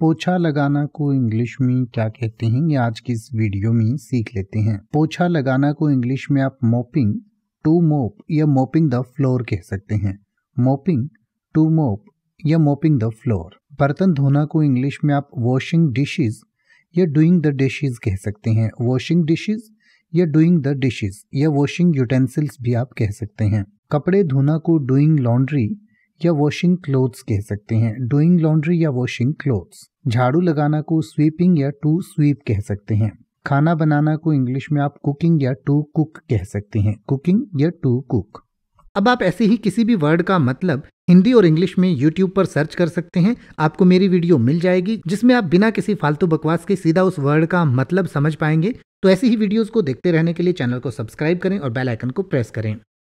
पोछा लगाना को इंग्लिश में क्या कहते हैं ये आज की इस वीडियो में सीख लेते हैं पोछा लगाना को इंग्लिश में आप मोपिंग टू मोप या मोपिंग द फ्लोर कह सकते हैं मोपिंग टू मोप या मोपिंग द फ्लोर बर्तन धोना को इंग्लिश में आप वॉशिंग डिशेज या डूइंग द डिशेज कह सकते हैं वॉशिंग डिशेज या डूइंग द डिशेज या वॉशिंग यूटेंसिल्स भी आप कह सकते हैं कपड़े धोना को डूइंग लॉन्ड्री या वॉशिंग क्लोथ्स कह सकते हैं डूइंग लॉन्ड्री या वॉशिंग क्लोथ्स झाड़ू लगाना को स्वीपिंग या टू स्वीप कह सकते हैं खाना बनाना को इंग्लिश में आप कुकिंग या टू कुक कह सकते हैं कुकिंग या टू कुक अब आप ऐसे ही किसी भी वर्ड का मतलब हिंदी और इंग्लिश में YouTube पर सर्च कर सकते हैं आपको मेरी वीडियो मिल जाएगी जिसमें आप बिना किसी फालतू बकवास के सीधा उस वर्ड का मतलब समझ पाएंगे तो ऐसी ही वीडियोस को देखते रहने के लिए चैनल को सब्सक्राइब करें और बेल आइकन को प्रेस करें